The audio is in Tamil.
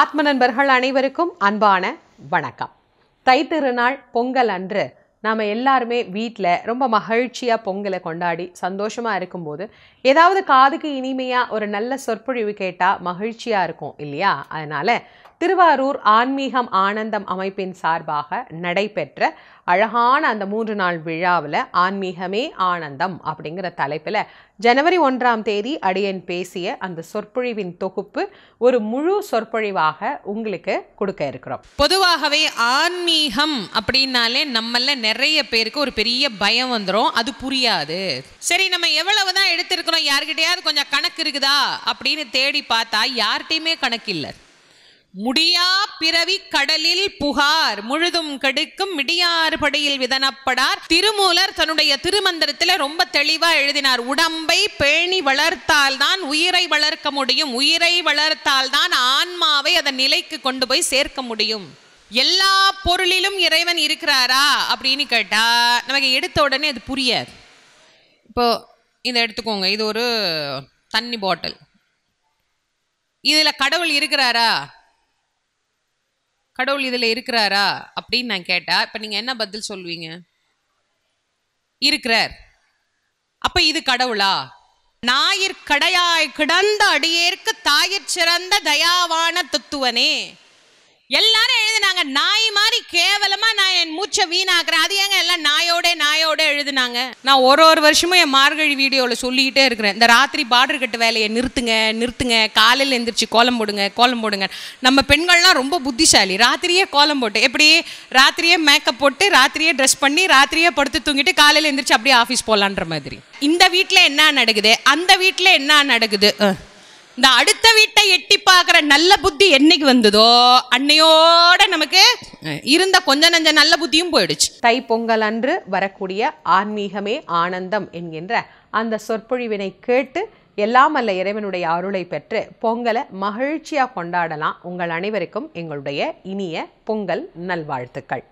ஆத்ம நண்பர்கள் அனைவருக்கும் அன்பான வணக்கம் தைத்திருநாள் பொங்கல் அன்று நாம் எல்லாருமே வீட்டில் ரொம்ப மகிழ்ச்சியாக பொங்கலை கொண்டாடி சந்தோஷமாக இருக்கும்போது ஏதாவது காதுக்கு இனிமையாக ஒரு நல்ல சொற்பொழிவு கேட்டால் மகிழ்ச்சியாக இருக்கும் இல்லையா அதனால் திருவாரூர் ஆன்மீகம் ஆனந்தம் அமைப்பின் சார்பாக நடைபெற்ற அழகான அந்த மூன்று நாள் விழாவில் ஆன்மீகமே ஆனந்தம் அப்படிங்கிற தலைப்பில் ஜனவரி ஒன்றாம் தேதி அடியன் பேசிய அந்த சொற்பொழிவின் தொகுப்பு ஒரு முழு சொற்பொழிவாக உங்களுக்கு கொடுக்க இருக்கிறோம் பொதுவாகவே ஆன்மீகம் அப்படின்னாலே நம்மள நிறைய பேருக்கு ஒரு பெரிய பயம் வந்துடும் அது புரியாது சரி நம்ம எவ்வளவு தான் எடுத்திருக்கிறோம் யார்கிட்டயாவது கொஞ்சம் கணக்கு இருக்குதா அப்படின்னு தேடி பார்த்தா யார்கிட்டையுமே கணக்கு இல்லை முடியா பிறவி கடலில் புகார் முழுதும் கெடுக்கும் மிடியாறு படையில் விதனப்படார் திருமூலர் தன்னுடைய திருமந்திரத்தில் ரொம்ப தெளிவா எழுதினார் உடம்பை பேணி வளர்த்தால் தான் உயிரை வளர்க்க முடியும் உயிரை வளர்த்தால் தான் ஆன்மாவை அதன் நிலைக்கு கொண்டு போய் சேர்க்க முடியும் எல்லா பொருளிலும் இறைவன் இருக்கிறாரா அப்படின்னு கேட்டா நமக்கு எடுத்த உடனே அது புரியாது இப்போ இதை எடுத்துக்கோங்க இது ஒரு தண்ணி பாட்டில் இதில் கடவுள் இருக்கிறாரா கடவுள் இதில் இருக்கிறாரா அப்படின்னு நான் கேட்டால் இப்போ நீங்கள் என்ன பதில் சொல்லுவீங்க இருக்கிறார் அப்போ இது கடவுளா நாயிற் கடையாய் கிடந்த அடியேற்கு தாயிற் சிறந்த தயாவான தத்துவனே எல்லாரும் எழுதினாங்க நாய் மாதிரி கேவலமா நான் என் மூச்சை வீணாக்குறேன் அது ஏங்க எல்லாம் நாயோ எழுதினாங்க நான் ஒரு ஒரு வருஷமும் என் மார்கழி வீடியோவில் சொல்லிக்கிட்டே இருக்கிறேன் இந்த ராத்திரி பார்டர் கட்டு வேலையை நிறுத்துங்க நிறுத்துங்க காலையில் எந்திரிச்சு கோலம் போடுங்க கோலம் போடுங்க நம்ம பெண்கள்லாம் ரொம்ப புத்திசாலி ராத்திரியே கோலம் போட்டு எப்படி ராத்திரியே மேக்கப் போட்டு ராத்திரியே ட்ரெஸ் பண்ணி ராத்திரியே படுத்து தூங்கிட்டு காலையில் எந்திரிச்சு அப்படியே ஆஃபீஸ் போகலான்ற மாதிரி இந்த வீட்டில் என்ன நடக்குது அந்த வீட்டில் என்ன நடக்குது இந்த அடுத்த வீட்டை எட்டி பார்க்குற நல்ல புத்தி என்னைக்கு வந்ததோ அன்னையோட நமக்கு இருந்த கொஞ்ச நஞ்ச நல்ல புத்தியும் போயிடுச்சு தை பொங்கல் அன்று வரக்கூடிய ஆன்மீகமே ஆனந்தம் என்கின்ற அந்த சொற்பொழிவினை கேட்டு எல்லாம் அல்ல இறைவனுடைய அருளை பெற்று பொங்கலை மகிழ்ச்சியாக கொண்டாடலாம் உங்கள் அனைவருக்கும் எங்களுடைய இனிய பொங்கல் நல்வாழ்த்துக்கள்